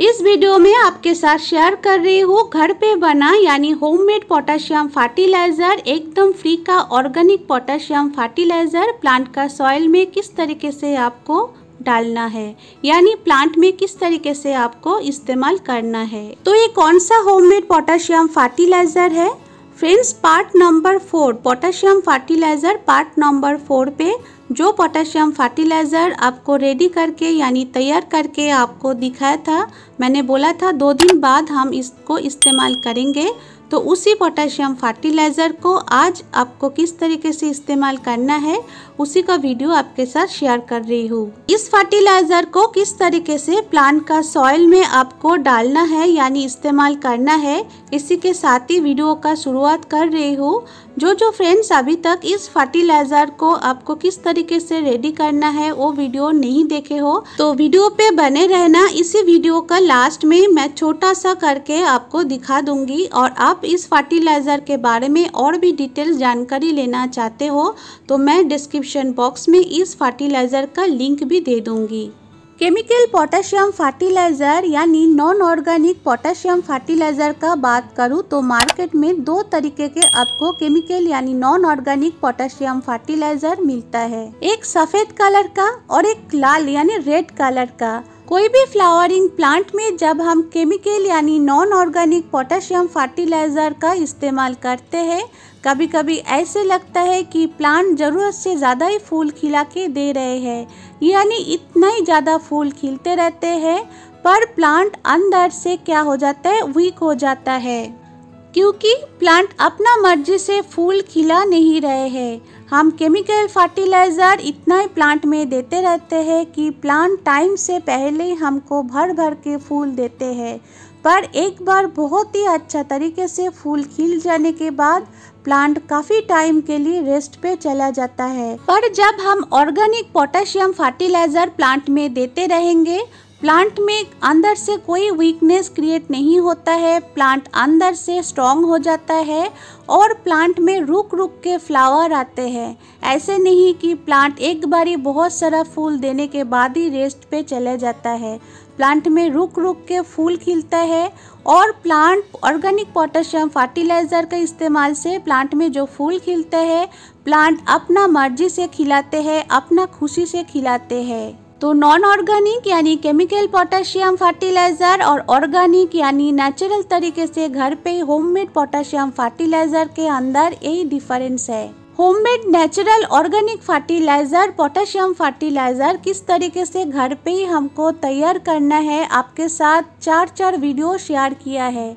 इस वीडियो में आपके साथ शेयर कर रही हूँ घर पे बना यानी होममेड पोटेशियम फर्टिलाइज़र एकदम फ्री का ऑर्गेनिक पोटेशियम फर्टिलाइज़र प्लांट का सॉइल में किस तरीके से आपको डालना है यानी प्लांट में किस तरीके से आपको इस्तेमाल करना है तो ये कौन सा होममेड पोटेशियम फर्टिलाइज़र है friends part number four potassium fertiliser part number four पे जो पोटेशियम फर्टिलाइज़र आपको रेडी करके यानी तैयार करके आपको दिखाया था मैंने बोला था दो दिन बाद हम इसको इस्तेमाल करेंगे तो उसी पोटेशियम फर्टिलाइज़र को आज आपको किस तरीके से इस्तेमाल करना है उसी का वीडियो आपके साथ शेयर कर रही हूँ इस फर्टिलाइज़र को किस तरीके से प्लांट का सॉइल में आपको डालना है यानी इस्तेमाल करना है इसी के साथ ही वीडियो का शुरुआत कर रही हूँ जो जो फ्रेंड्स अभी तक इस फर्टिलाइजर को आपको किस तरीके से रेडी करना है वो वीडियो नहीं देखे हो तो वीडियो पे बने रहना इसी वीडियो का लास्ट में मैं छोटा सा करके आपको दिखा दूंगी और आप इस फर्टिलाइजर के बारे में और भी डिटेल जानकारी लेना चाहते हो तो मैं डिस्क्रिप्शन बॉक्स में इस फर्टिलाइजर का लिंक भी दे दूंगी केमिकल पोटेशियम फर्टिलाइज़र यानी नॉन ऑर्गेनिक पोटेशियम फर्टिलाइज़र का बात करूं तो मार्केट में दो तरीके के आपको केमिकल यानी नॉन ऑर्गेनिक पोटेशियम फर्टिलाइज़र मिलता है एक सफ़ेद कलर का और एक लाल यानी रेड कलर का कोई भी फ्लावरिंग प्लांट में जब हम केमिकल यानी नॉन ऑर्गेनिक पोटेशियम फर्टिलाइज़र का इस्तेमाल करते हैं कभी कभी ऐसे लगता है कि प्लांट ज़रूरत से ज़्यादा ही फूल खिला के दे रहे हैं यानी इतना ही ज़्यादा फूल खिलते रहते हैं पर प्लांट अंदर से क्या हो जाता है वीक हो जाता है क्योंकि प्लांट अपना मर्जी से फूल खिला नहीं रहे हैं हम केमिकल फर्टिलाइज़र इतना ही प्लांट में देते रहते हैं कि प्लांट टाइम से पहले हमको भर भर के फूल देते हैं पर एक बार बहुत ही अच्छा तरीके से फूल खिल जाने के बाद प्लांट काफी टाइम के लिए रेस्ट पे चला जाता है पर जब हम ऑर्गेनिक पोटेशियम फर्टिलाइजर प्लांट में देते रहेंगे प्लांट में अंदर से कोई वीकनेस क्रिएट नहीं होता है प्लांट अंदर से स्ट्रॉन्ग हो जाता है और प्लांट में रुक रुक के फ्लावर आते हैं ऐसे नहीं कि प्लांट एक बारी बहुत सारा फूल देने के बाद ही रेस्ट पे चले जाता है प्लांट में रुक रुक के फूल खिलता है और प्लांट ऑर्गेनिक पोटेशियम फर्टिलाइज़र के इस्तेमाल से प्लांट में जो फूल खिलते हैं प्लांट अपना मर्जी से खिलाते हैं अपना खुशी से खिलाते हैं तो नॉन ऑर्गेनिक यानी केमिकल पोटेशियम फर्टिलाइज़र और ऑर्गेनिक यानी नेचुरल तरीके से घर पे होममेड पोटेशियम फर्टिलाइज़र के अंदर यही डिफरेंस है homemade natural organic fertiliser potassium fertiliser किस तरीके से घर पे ही हमको तैयार करना है आपके साथ चार चार वीडियो शेयर किया है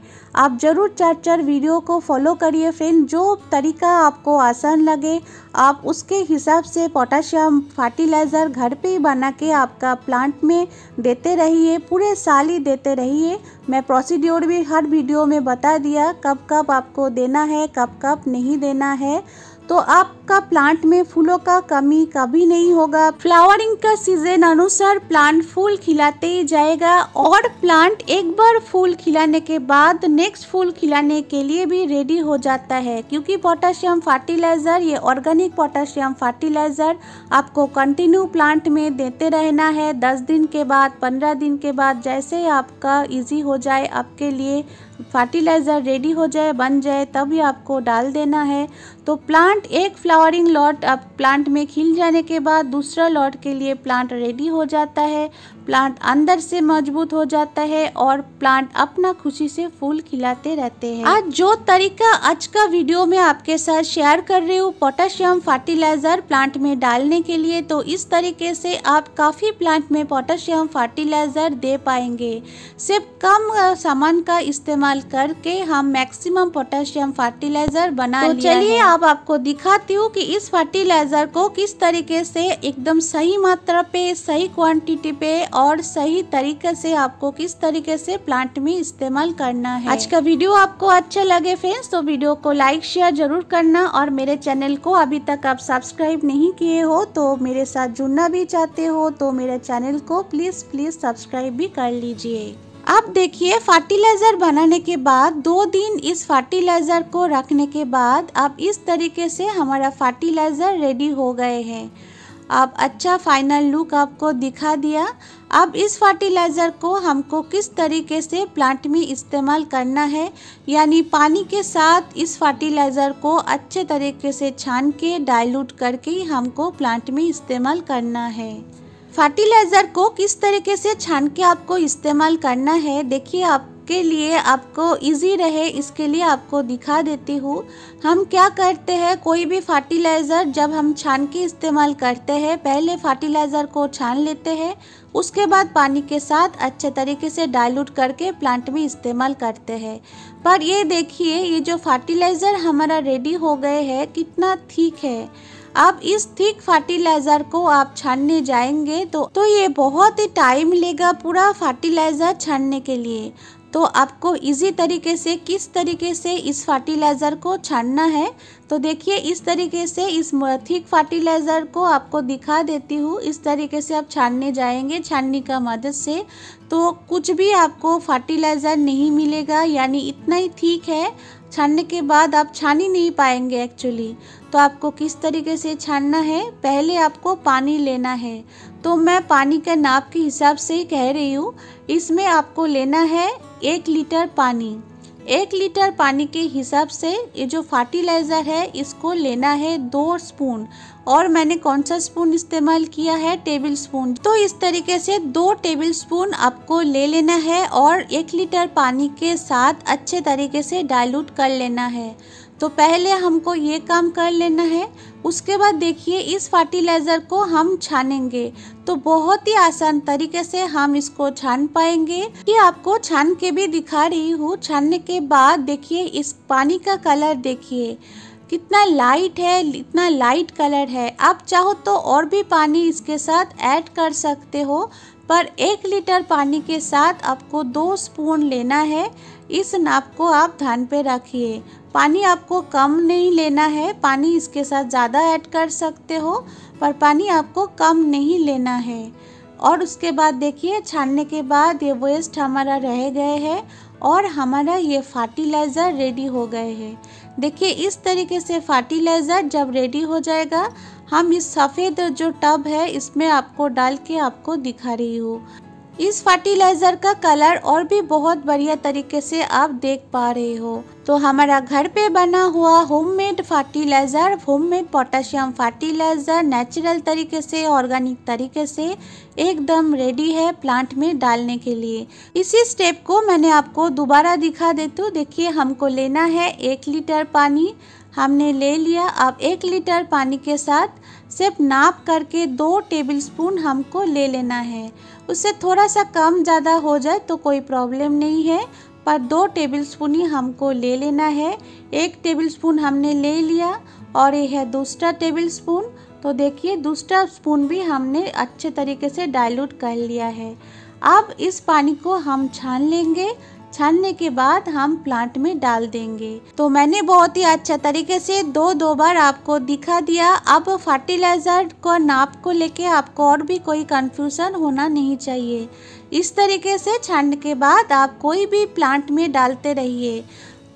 आप ज़रूर चार चार वीडियो को फॉलो करिए फ्रेंड जो तरीका आपको आसान लगे आप उसके हिसाब से पोटाशियम फर्टिलाइज़र घर पे ही बना के आपका प्लांट में देते रहिए पूरे साल ही देते रहिए मैं प्रोसीड्योर भी हर वीडियो में बता दिया कब कब आपको देना है कब कब नहीं देना है तो आपका प्लांट में फूलों का कमी कभी नहीं होगा फ्लावरिंग का सीजन अनुसार प्लांट फूल खिलाते ही जाएगा और प्लांट एक बार फूल खिलाने के बाद नेक्स्ट फूल खिलाने के लिए भी रेडी हो जाता है क्योंकि पोटेशियम फर्टिलाइजर ये ऑर्गेनिक पोटेशियम फर्टिलाइजर आपको कंटिन्यू प्लांट में देते रहना है दस दिन के बाद पंद्रह दिन के बाद जैसे आपका ईजी हो जाए आपके लिए फर्टिलाइज़र रेडी हो जाए बन जाए तभी आपको डाल देना है तो प्लांट एक फ्लावरिंग लॉट अब प्लांट में खिल जाने के बाद दूसरा लॉट के लिए प्लांट रेडी हो जाता है प्लांट अंदर से मजबूत हो जाता है और प्लांट अपना खुशी से फूल खिलाते रहते हैं आज जो तरीका आज का वीडियो में आपके साथ शेयर कर रही हूँ पोटेशियम फर्टिलाइज़र प्लांट में डालने के लिए तो इस तरीके से आप काफ़ी प्लांट में पोटेशियम फर्टिलाइज़र दे पाएंगे सिर्फ कम सामान का इस्तेमाल इस्तेमाल करके हम मैक्सिमम पोटेशियम फर्टिलाइजर बना तो चलिए अब आप आपको दिखाती हूँ कि इस फर्टिलाइजर को किस तरीके से एकदम सही मात्रा पे सही क्वांटिटी पे और सही तरीके से आपको किस तरीके से प्लांट में इस्तेमाल करना है आज का वीडियो आपको अच्छा लगे फ्रेंड्स तो वीडियो को लाइक शेयर जरूर करना और मेरे चैनल को अभी तक आप सब्सक्राइब नहीं किए हो तो मेरे साथ जुड़ना भी चाहते हो तो मेरे चैनल को प्लीज प्लीज सब्सक्राइब भी कर लीजिए अब देखिए फर्टिलाइज़र बनाने के बाद दो दिन इस फर्टिलाइज़र को रखने के बाद अब इस तरीके से हमारा फर्टिलाइज़र रेडी हो गए हैं अब अच्छा फाइनल लुक आपको दिखा दिया अब इस फर्टिलाइज़र को हमको किस तरीके से प्लांट में इस्तेमाल करना है यानी पानी के साथ इस फर्टिलाइज़र को अच्छे तरीके से छान के डाइल्यूट करके हमको प्लांट में इस्तेमाल करना है फर्टिलाइज़र को किस तरीके से छान के आपको इस्तेमाल करना है देखिए आप के लिए आपको इजी रहे इसके लिए आपको दिखा देती हूँ हम क्या करते हैं कोई भी फर्टिलाइज़र जब हम छान के इस्तेमाल करते हैं पहले फर्टिलाइज़र को छान लेते हैं उसके बाद पानी के साथ अच्छे तरीके से डाइल्यूट करके प्लांट में इस्तेमाल करते हैं पर ये देखिए ये जो फर्टिलाइज़र हमारा रेडी हो गए है कितना ठीक है अब इस थिक फर्टिलाइजर को आप छानने जाएंगे तो तो ये बहुत ही टाइम लेगा पूरा फर्टिलाइजर छानने के लिए तो आपको इजी तरीके से किस तरीके से इस फर्टिलाइज़र को छानना है तो देखिए इस तरीके से इस थिक फर्टिलाइज़र को आपको दिखा देती हूँ इस तरीके से आप छानने जाएंगे छाननी का मदद से तो कुछ भी आपको फर्टिलाइज़र नहीं मिलेगा यानी इतना ही ठीक है छानने के बाद आप छान ही नहीं पाएंगे एक्चुअली तो आपको किस तरीके से छानना है पहले आपको पानी लेना है तो मैं पानी के नाप के हिसाब से ही कह रही हूँ इसमें आपको लेना है एक लीटर पानी एक लीटर पानी के हिसाब से ये जो फर्टिलाइज़र है इसको लेना है दो स्पून और मैंने कौन सा स्पून इस्तेमाल किया है टेबल स्पून तो इस तरीके से दो टेबल स्पून आपको ले लेना है और एक लीटर पानी के साथ अच्छे तरीके से डाइल्यूट कर लेना है तो पहले हमको ये काम कर लेना है उसके बाद देखिए इस फर्टिलाइज़र को हम छानेंगे तो बहुत ही आसान तरीके से हम इसको छान पाएंगे ये आपको छान के भी दिखा रही हूँ छानने के बाद देखिए इस पानी का कलर देखिए कितना लाइट है इतना लाइट कलर है आप चाहो तो और भी पानी इसके साथ ऐड कर सकते हो पर एक लीटर पानी के साथ आपको दो स्पून लेना है इस नाप को आप ध्यान पे रखिए पानी आपको कम नहीं लेना है पानी इसके साथ ज़्यादा ऐड कर सकते हो पर पानी आपको कम नहीं लेना है और उसके बाद देखिए छानने के बाद ये वेस्ट हमारा रह गए हैं और हमारा ये फर्टिलाइज़र रेडी हो गए हैं देखिए इस तरीके से फर्टिलाइज़र जब रेडी हो जाएगा हम इस सफ़ेद जो टब है इसमें आपको डाल के आपको दिखा रही हूँ इस फर्टिलाइजर का कलर और भी बहुत बढ़िया तरीके से आप देख पा रहे हो तो हमारा घर पे बना हुआ homemade fertiliser homemade potassium fertiliser natural तरीके से ऑर्गेनिक तरीके से एकदम रेडी है प्लांट में डालने के लिए इसी स्टेप को मैंने आपको दोबारा दिखा देती हूँ देखिए हमको लेना है एक लीटर पानी हमने ले लिया अब एक लीटर पानी के साथ सिर्फ नाप करके दो टेबल स्पून हमको ले लेना है उससे थोड़ा सा कम ज़्यादा हो जाए तो कोई प्रॉब्लम नहीं है पर दो टेबल स्पून ही हमको ले लेना है एक टेबल स्पून हमने ले लिया और यह है दूसरा टेबल स्पून तो देखिए दूसरा स्पून भी हमने अच्छे तरीके से डाइल्यूट कर लिया है अब इस पानी को हम छान लेंगे छानने के बाद हम प्लांट में डाल देंगे तो मैंने बहुत ही अच्छा तरीके से दो दो बार आपको दिखा दिया अब फर्टिलाइजर को नाप को लेके आपको और भी कोई कन्फ्यूज़न होना नहीं चाहिए इस तरीके से छानने के बाद आप कोई भी प्लांट में डालते रहिए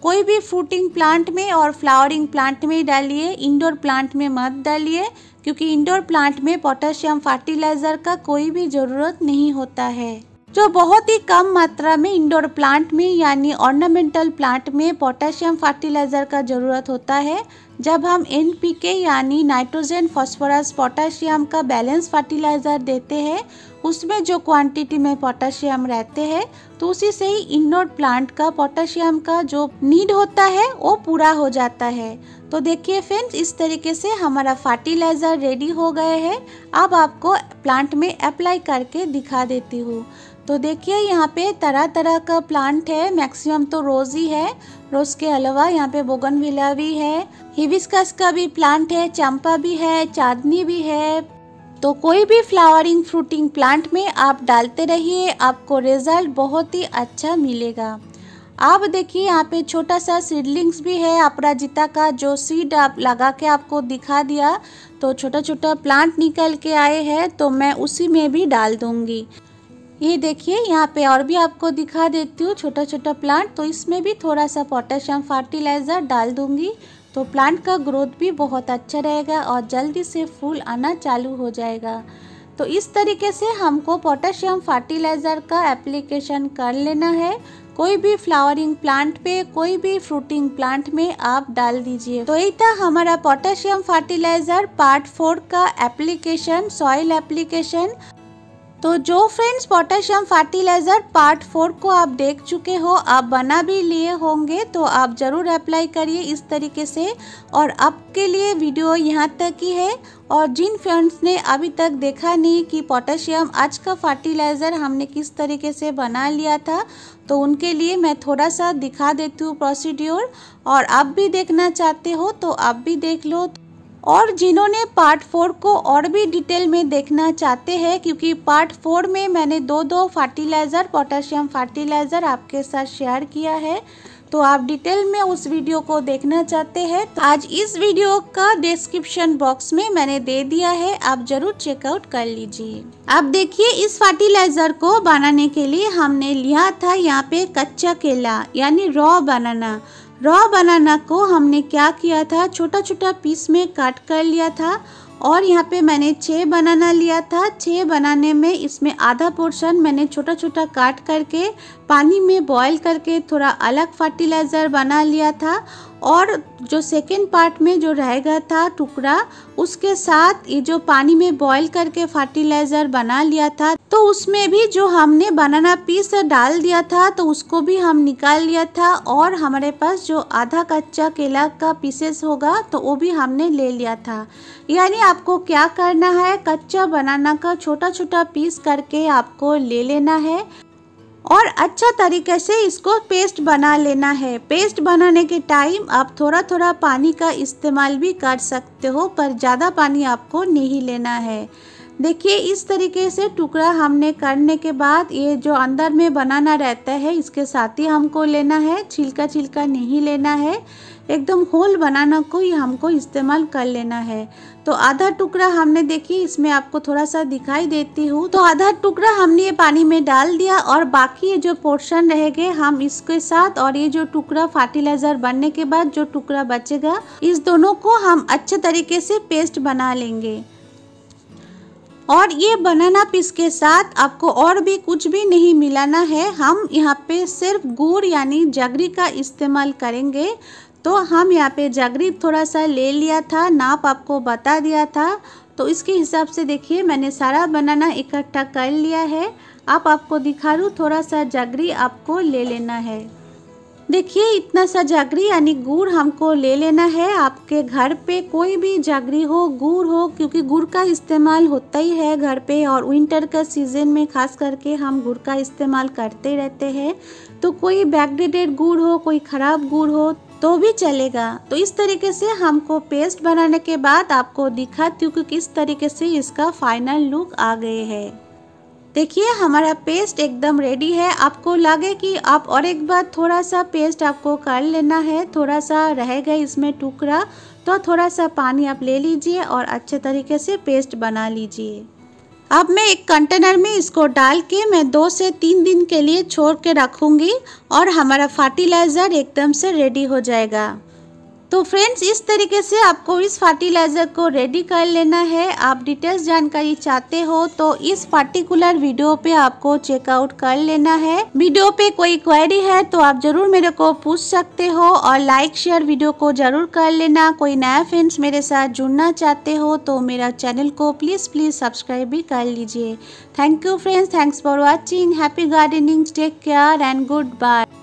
कोई भी फ्रूटिंग प्लांट में और फ्लावरिंग प्लांट में डालिए इंडोर प्लांट में मत डालिए क्योंकि इंडोर प्लांट में पोटेशियम फर्टिलाइज़र का कोई भी ज़रूरत नहीं होता है जो बहुत ही कम मात्रा में इंडोर प्लांट में यानी ऑर्नामेंटल प्लांट में पोटेशियम फर्टिलाइज़र का ज़रूरत होता है जब हम एन यानी नाइट्रोजन फॉस्फोरस पोटेशियम का बैलेंस फर्टिलाइज़र देते हैं उसमें जो क्वांटिटी में पोटाशियम रहते हैं तो उसी से ही इनोड प्लांट का पोटाशियम का जो नीड होता है वो पूरा हो जाता है तो देखिए फ्रेंड्स इस तरीके से हमारा फर्टिलाइज़र रेडी हो गए हैं अब आपको प्लांट में अप्लाई करके दिखा देती हूँ तो देखिए यहाँ पे तरह तरह का प्लांट है मैक्सिमम तो रोज़ ही है रोज़ के अलावा यहाँ पे बोगनविला भी है हिबिस्कस का भी प्लांट है चंपा भी है चांदनी भी है तो कोई भी फ्लावरिंग फ्रूटिंग प्लांट में आप डालते रहिए आपको रिजल्ट बहुत ही अच्छा मिलेगा आप देखिए यहाँ पे छोटा सा सीडलिंग्स भी है अपराजिता का जो सीड आप लगा के आपको दिखा दिया तो छोटा छोटा प्लांट निकल के आए हैं तो मैं उसी में भी डाल दूंगी ये देखिए यहाँ पे और भी आपको दिखा देती हूँ छोटा छोटा प्लांट तो इसमें भी थोड़ा सा पोटेशियम फर्टिलाइज़र डाल दूँगी तो प्लांट का ग्रोथ भी बहुत अच्छा रहेगा और जल्दी से फूल आना चालू हो जाएगा तो इस तरीके से हमको पोटेशियम फर्टिलाइज़र का एप्लीकेशन कर लेना है कोई भी फ्लावरिंग प्लांट पे कोई भी फ्रूटिंग प्लांट में आप डाल दीजिए तो यही था हमारा पोटेशियम फर्टिलाइज़र पार्ट फोर का एप्लीकेशन सॉइल एप्लीकेशन तो जो friends potassium fertiliser part four को आप देख चुके हो आप बना भी लिए होंगे तो आप ज़रूर अप्लाई करिए इस तरीके से और आपके लिए वीडियो यहाँ तक ही है और जिन फ्रेंड्स ने अभी तक देखा नहीं कि पोटेशियम आज का फर्टिलाइज़र हमने किस तरीके से बना लिया था तो उनके लिए मैं थोड़ा सा दिखा देती हूँ प्रोसीड्योर और आप भी देखना चाहते हो तो आप भी देख लो और जिन्होंने पार्ट फोर को और भी डिटेल में देखना चाहते हैं क्योंकि पार्ट फोर में मैंने दो दो फर्टिलाइज़र पोटेशियम फर्टिलाइज़र आपके साथ शेयर किया है तो आप डिटेल में उस वीडियो को देखना चाहते हैं तो आज इस वीडियो का डिस्क्रिप्शन बॉक्स में मैंने दे दिया है आप जरूर चेकआउट कर लीजिए आप देखिए इस फर्टिलाइजर को बनाने के लिए हमने लिया था यहाँ पे कच्चा केला यानी रॉ बनाना रॉ बनाना को हमने क्या किया था छोटा छोटा पीस में काट कर लिया था और यहाँ पे मैंने छः बनाना लिया था छः बनाने में इसमें आधा पोर्शन मैंने छोटा छोटा काट करके पानी में बॉयल करके थोड़ा अलग फर्टिलाइज़र बना लिया था और जो सेकेंड पार्ट में जो रह गया था टुकड़ा उसके साथ ये जो पानी में बॉईल करके फर्टिलाइज़र बना लिया था तो उसमें भी जो हमने बनाना पीस डाल दिया था तो उसको भी हम निकाल लिया था और हमारे पास जो आधा कच्चा केला का पीसेस होगा तो वो भी हमने ले लिया था यानी आपको क्या करना है कच्चा बनाना का छोटा छोटा पीस करके आपको ले लेना है और अच्छा तरीके से इसको पेस्ट बना लेना है पेस्ट बनाने के टाइम आप थोड़ा थोड़ा पानी का इस्तेमाल भी कर सकते हो पर ज़्यादा पानी आपको नहीं लेना है देखिए इस तरीके से टुकड़ा हमने करने के बाद ये जो अंदर में बनाना रहता है इसके साथ ही हमको लेना है छिलका छिलका नहीं लेना है एकदम होल बनाना को ही हमको इस्तेमाल कर लेना है तो आधा टुकड़ा हमने देखी इसमें आपको थोड़ा सा दिखाई देती हूँ तो आधा टुकड़ा हमने ये पानी में डाल दिया और बाकी ये जो पोर्शन रहेगा हम इसके साथ और ये जो टुकड़ा फर्टिलाइजर बनने के बाद जो टुकड़ा बचेगा इस दोनों को हम अच्छे तरीके से पेस्ट बना लेंगे और ये बनाना पीस के साथ आपको और भी कुछ भी नहीं मिलाना है हम यहाँ पे सिर्फ गुड़ यानी जागरी का इस्तेमाल करेंगे तो हम यहाँ पे जागरी थोड़ा सा ले लिया था नाप आपको बता दिया था तो इसके हिसाब से देखिए मैंने सारा बनाना इकट्ठा कर लिया है आप आपको दिखा रूँ थोड़ा सा जागरी आपको ले लेना है देखिए इतना सा जागरी यानी गुड़ हमको ले लेना है आपके घर पे कोई भी जागरी हो गुड़ हो क्योंकि गुड़ का इस्तेमाल होता ही है घर पे और विंटर का सीज़न में खास करके हम गुड़ का इस्तेमाल करते रहते हैं तो कोई बैकडेटेड गुड़ हो कोई ख़राब गुड़ हो तो भी चलेगा तो इस तरीके से हमको पेस्ट बनाने के बाद आपको दिखाती हूँ कि किस तरीके से इसका फाइनल लुक आ गए है देखिए हमारा पेस्ट एकदम रेडी है आपको लगे कि आप और एक बार थोड़ा सा पेस्ट आपको कर लेना है थोड़ा सा रह गए इसमें टुकड़ा तो थोड़ा सा पानी आप ले लीजिए और अच्छे तरीके से पेस्ट बना लीजिए अब मैं एक कंटेनर में इसको डाल के मैं दो से तीन दिन के लिए छोड़ के रखूँगी और हमारा फर्टिलाइज़र एकदम से रेडी हो जाएगा तो फ्रेंड्स इस तरीके से आपको इस फर्टिलाइज़र को रेडी कर लेना है आप डिटेल्स जानकारी चाहते हो तो इस पार्टिकुलर वीडियो पे आपको चेकआउट कर लेना है वीडियो पे कोई क्वेरी है तो आप जरूर मेरे को पूछ सकते हो और लाइक शेयर वीडियो को जरूर कर लेना कोई नया फ्रेंड्स मेरे साथ जुड़ना चाहते हो तो मेरा चैनल को प्लीज़ प्लीज़ सब्सक्राइब भी कर लीजिए thank you friends thanks for watching happy gardening take care and good bye